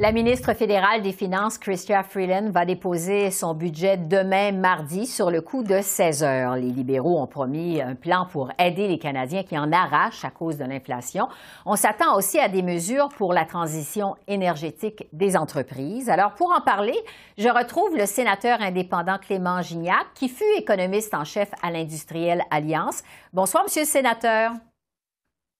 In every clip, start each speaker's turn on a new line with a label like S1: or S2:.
S1: La ministre fédérale des Finances, Chrystia Freeland, va déposer son budget demain mardi sur le coup de 16 heures. Les libéraux ont promis un plan pour aider les Canadiens qui en arrachent à cause de l'inflation. On s'attend aussi à des mesures pour la transition énergétique des entreprises. Alors, pour en parler, je retrouve le sénateur indépendant Clément Gignac, qui fut économiste en chef à l'industrielle Alliance. Bonsoir, Monsieur le sénateur.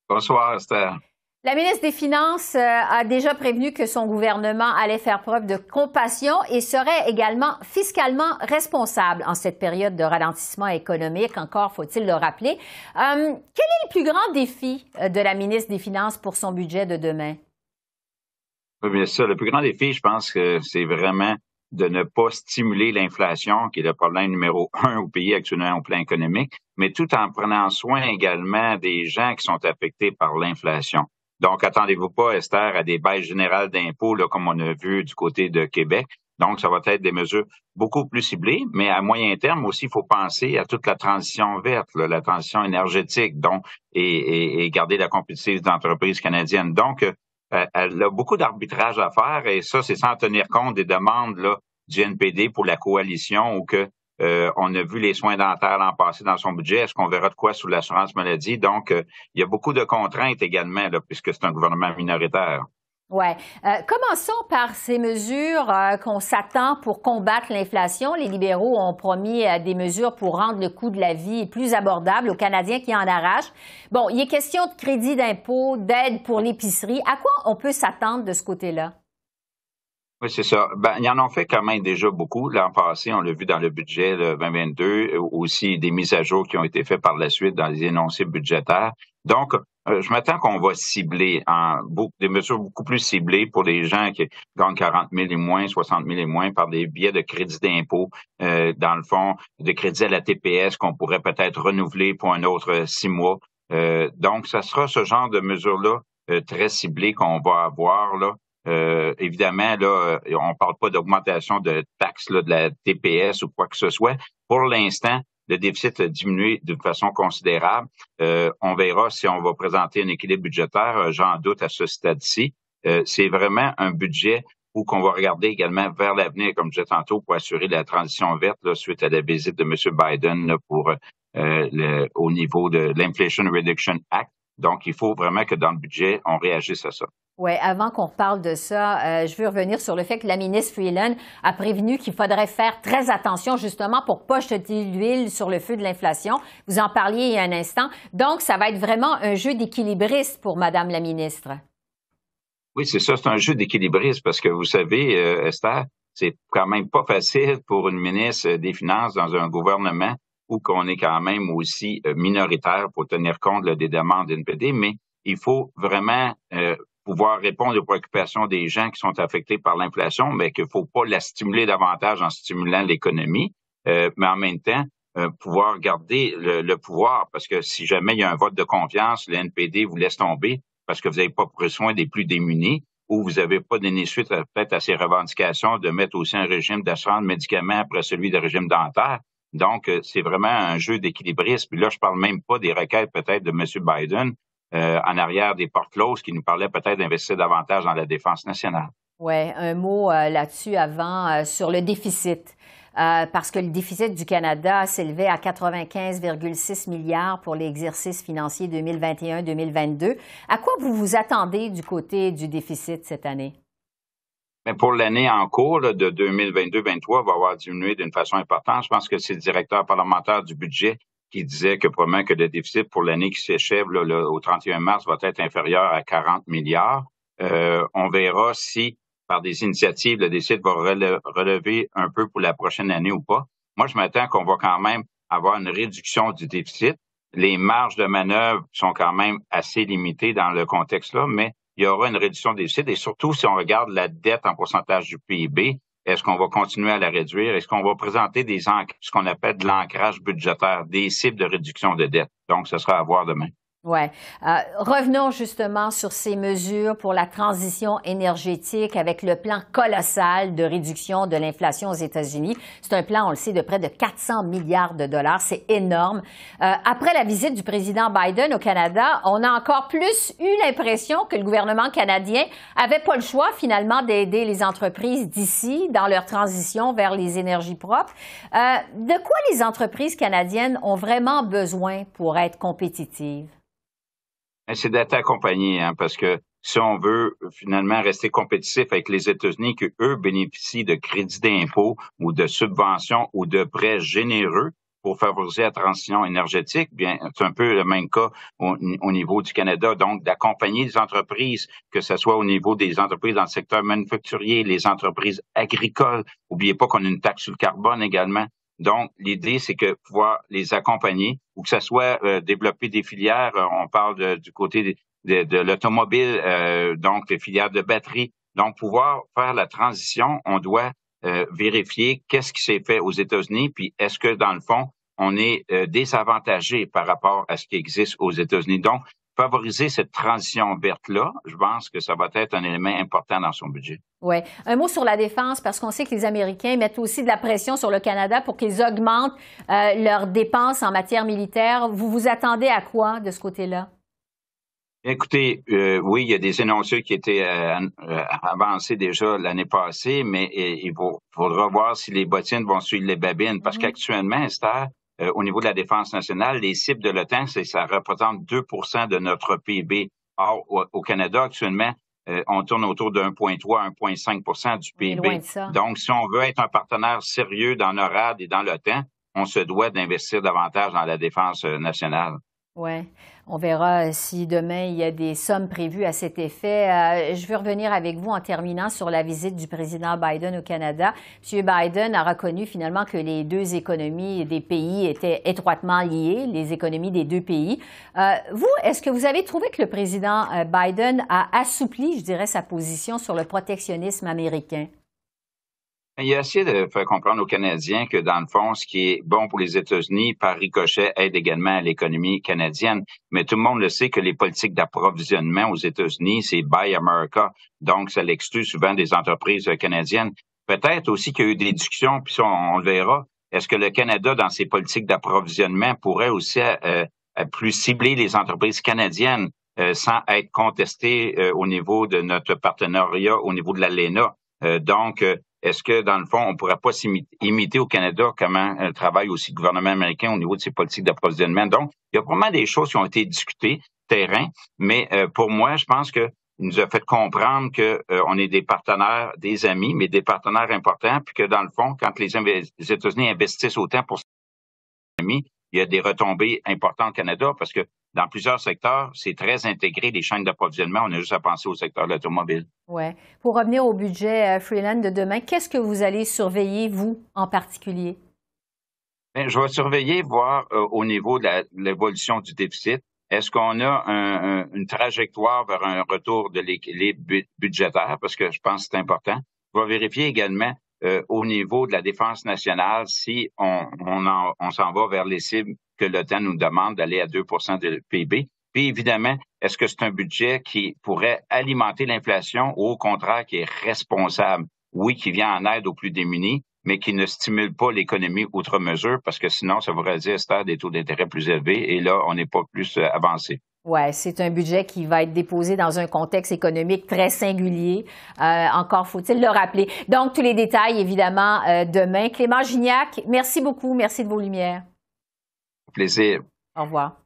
S2: Bonsoir, Esther.
S1: La ministre des Finances euh, a déjà prévenu que son gouvernement allait faire preuve de compassion et serait également fiscalement responsable en cette période de ralentissement économique. Encore faut-il le rappeler. Euh, quel est le plus grand défi euh, de la ministre des Finances pour son budget de demain?
S2: bien Le plus grand défi, je pense que c'est vraiment de ne pas stimuler l'inflation, qui est le problème numéro un au pays actuellement au plan économique, mais tout en prenant soin également des gens qui sont affectés par l'inflation. Donc, attendez-vous pas, Esther, à des baisses générales d'impôts, comme on a vu du côté de Québec. Donc, ça va être des mesures beaucoup plus ciblées, mais à moyen terme aussi, il faut penser à toute la transition verte, la transition énergétique, donc, et, garder la compétitivité d'entreprises canadiennes. Donc, euh, elle a beaucoup d'arbitrage à faire, et ça, c'est sans tenir compte des demandes là, du NPD pour la coalition ou que euh, on a vu les soins dentaires l'an passé dans son budget. Est-ce qu'on verra de quoi sous l'assurance maladie? Donc, euh, il y a beaucoup de contraintes également, puisque c'est un gouvernement minoritaire.
S1: Oui. Euh, commençons par ces mesures qu'on s'attend pour combattre l'inflation. Les libéraux ont promis des mesures pour rendre le coût de la vie plus abordable aux Canadiens qui en arrachent. Bon, il est question de crédit d'impôt, d'aide pour l'épicerie. À quoi on peut s'attendre de ce côté-là?
S2: Oui, c'est ça. Ben, il y en a fait quand même déjà beaucoup. L'an passé, on l'a vu dans le budget le 2022, euh, aussi des mises à jour qui ont été faites par la suite dans les énoncés budgétaires. Donc, euh, je m'attends qu'on va cibler en beaucoup, des mesures beaucoup plus ciblées pour les gens qui gagnent 40 000 et moins, 60 000 et moins par des biais de crédit d'impôt, euh, dans le fond, de crédits à la TPS qu'on pourrait peut-être renouveler pour un autre six mois. donc, ça sera ce genre de mesures-là très ciblées qu'on va avoir là, euh, évidemment, là, euh, on ne parle pas d'augmentation de taxes de la TPS ou quoi que ce soit. Pour l'instant, le déficit a diminué d'une façon considérable. Euh, on verra si on va présenter un équilibre budgétaire. J'en doute à ce stade-ci. C'est vraiment un budget où qu'on va regarder également vers l'avenir, comme je disais tantôt, pour assurer la transition verte suite à la visite de M. Biden pour au niveau de l'Inflation Reduction Act. Donc, il faut vraiment que dans le budget, on réagisse à ça.
S1: Oui, avant qu'on parle de ça, euh, je veux revenir sur le fait que la ministre Freeland a prévenu qu'il faudrait faire très attention justement pour pas jeter l'huile sur le feu de l'inflation. Vous en parliez il y a un instant. Donc, ça va être vraiment un jeu d'équilibriste pour Madame la ministre.
S2: Oui, c'est ça, c'est un jeu d'équilibriste parce que vous savez, euh, Esther, c'est quand même pas facile pour une ministre des Finances dans un gouvernement ou qu'on est quand même aussi euh, minoritaire pour tenir compte des demandes NPD, mais il faut vraiment euh, pouvoir répondre aux préoccupations des gens qui sont affectés par l'inflation, mais qu'il ne faut pas la stimuler davantage en stimulant l'économie, euh, mais en même temps, pouvoir garder le, pouvoir, parce que si jamais il y a un vote de confiance, le NPD vous laisse tomber parce que vous n'avez pas pris soin des plus démunis ou vous n'avez pas donné suite à ces revendications de mettre aussi un régime d'assurance de médicaments après celui de régime dentaire. Donc, euh, c'est vraiment un jeu d'équilibrisme. là, je ne parle même pas des requêtes peut-être de M. Biden euh, en arrière des portes closes qui nous parlait peut-être d'investir davantage dans la défense nationale.
S1: Oui, un mot euh, là-dessus avant sur le déficit. parce que le déficit du Canada s'élevait à 95,6 milliards pour l'exercice financier 2021-2022. À quoi vous vous attendez du côté du déficit cette année?
S2: Mais pour l'année en cours là, de 2022-23, va avoir diminué d'une façon importante. Je pense que c'est le directeur parlementaire du budget qui disait que probablement que le déficit pour l'année qui s'échève au 31 mars va être inférieur à 40 milliards. Euh, on verra si, par des initiatives, le déficit va relever un peu pour la prochaine année ou pas. Moi, je m'attends qu'on va quand même avoir une réduction du déficit. Les marges de manœuvre sont quand même assez limitées dans le contexte-là, mais il y aura une réduction des cibles et surtout si on regarde la dette en pourcentage du PIB, est-ce qu'on va continuer à la réduire? Est-ce qu'on va présenter des ce qu'on appelle de l'ancrage budgétaire, des cibles de réduction de dette? Donc, ce sera à voir demain.
S1: Ouais. Euh, revenons justement sur ces mesures pour la transition énergétique avec le plan colossal de réduction de l'inflation aux États-Unis. C'est un plan, on le sait, de près de 400 milliards de dollars. C'est énorme. Euh, après la visite du président Biden au Canada, on a encore plus eu l'impression que le gouvernement canadien avait pas le choix finalement d'aider les entreprises d'ici dans leur transition vers les énergies propres. Euh, de quoi les entreprises canadiennes ont vraiment besoin pour être compétitives?
S2: Ben, c'est d'être accompagné, hein, parce que si on veut finalement rester compétitif avec les États-Unis, qu'eux eux bénéficient de crédits d'impôts ou de subventions ou de prêts généreux pour favoriser la transition énergétique, bien, c'est un peu le même cas au, au niveau du Canada. Donc, d'accompagner les entreprises, que ce soit au niveau des entreprises dans le secteur manufacturier, les entreprises agricoles. N'oubliez pas qu'on a une taxe sur le carbone également. Donc, l'idée, c'est que pouvoir les accompagner ou que ce soit euh, développer des filières. Euh, on parle du côté de, l'automobile, euh, donc les filières de batterie. Donc, pouvoir faire la transition, on doit vérifier qu'est-ce qui s'est fait aux États-Unis, puis est-ce que, dans le fond, on est désavantagé par rapport à ce qui existe aux États-Unis. Donc, favoriser cette transition verte-là, je pense que ça va être un élément important dans son budget.
S1: Oui. Un mot sur la défense, parce qu'on sait que les Américains mettent aussi de la pression sur le Canada pour qu'ils augmentent euh, leurs dépenses en matière militaire. Vous vous attendez à quoi de ce côté-là?
S2: Écoutez, euh, oui, il y a des énoncés qui étaient euh, avancés déjà l'année passée, mais il faudra voir si les bottines vont suivre les babines, parce mm-hmm. qu'actuellement, Esther, euh, au niveau de la défense nationale, les cibles de l'OTAN, ça représente 2 de notre PIB. Or, au, Canada, actuellement, euh, on tourne autour de 1,3 1,5 du PIB. Donc, si on veut être un partenaire sérieux dans NORAD et dans l'OTAN, on se doit d'investir davantage dans la défense euh, nationale.
S1: Oui. On verra euh, si demain il y a des sommes prévues à cet effet. Euh, je veux revenir avec vous en terminant sur la visite du président Biden au Canada. M. Biden a reconnu finalement que les deux économies des pays étaient étroitement liées, les économies des deux pays. Euh, vous, est-ce que vous avez trouvé que le président Biden a assoupli, je dirais, sa position sur le protectionnisme américain?
S2: Il a essayé de faire comprendre aux Canadiens que, dans le fond, ce qui est bon pour les États-Unis, par ricochet, aide également à l'économie canadienne. Mais tout le monde le sait que les politiques d'approvisionnement aux États-Unis, c'est Buy America. Donc, ça l'exclut souvent des entreprises canadiennes. Peut-être aussi qu'il y a eu des discussions, puis on, le verra. Est-ce que le Canada, dans ses politiques d'approvisionnement, pourrait aussi euh, plus cibler les entreprises canadiennes euh, sans être contesté euh, au niveau de notre partenariat, au niveau de l'ALENA? donc, est-ce que, dans le fond, on ne pourrait pas s'imiter au Canada comment euh, travaille aussi le gouvernement américain au niveau de ses politiques d'approvisionnement? Donc, il y a vraiment des choses qui ont été discutées, terrain, mais euh, pour moi, je pense que nous a fait comprendre que euh, on est des partenaires, des amis, mais des partenaires importants, puis que dans le fond, quand les, États-Unis investissent autant pour ses amis, il y a des retombées importantes au Canada parce que dans plusieurs secteurs, c'est très intégré, les chaînes d'approvisionnement. On a juste à penser au secteur de l'automobile.
S1: Oui. Pour revenir au budget euh, Freeland de demain, qu'est-ce que vous allez surveiller, vous, en particulier?
S2: Ben, je vais surveiller, voir euh, au niveau de l'évolution du déficit. Est-ce qu'on a une trajectoire vers un retour de l'équilibre budgétaire? Parce que je pense que c'est important. Je vais vérifier également euh, au niveau de la défense nationale si on s'en va vers les cibles que l'OTAN nous demande d'aller à 2 de PIB. Puis évidemment, est-ce que c'est un budget qui pourrait alimenter l'inflation ou au contraire qui est responsable? Oui, qui vient en aide aux plus démunis, mais qui ne stimule pas l'économie outre mesure parce que sinon, ça voudrait dire, à des taux d'intérêt plus élevés et là, on n'est pas plus euh, avancé.
S1: Oui, c'est un budget qui va être déposé dans un contexte économique très singulier. Euh, encore faut-il le rappeler. Donc, tous les détails, évidemment, euh, demain. Clément Gignac, merci beaucoup. Merci de vos lumières plaisir. Au revoir.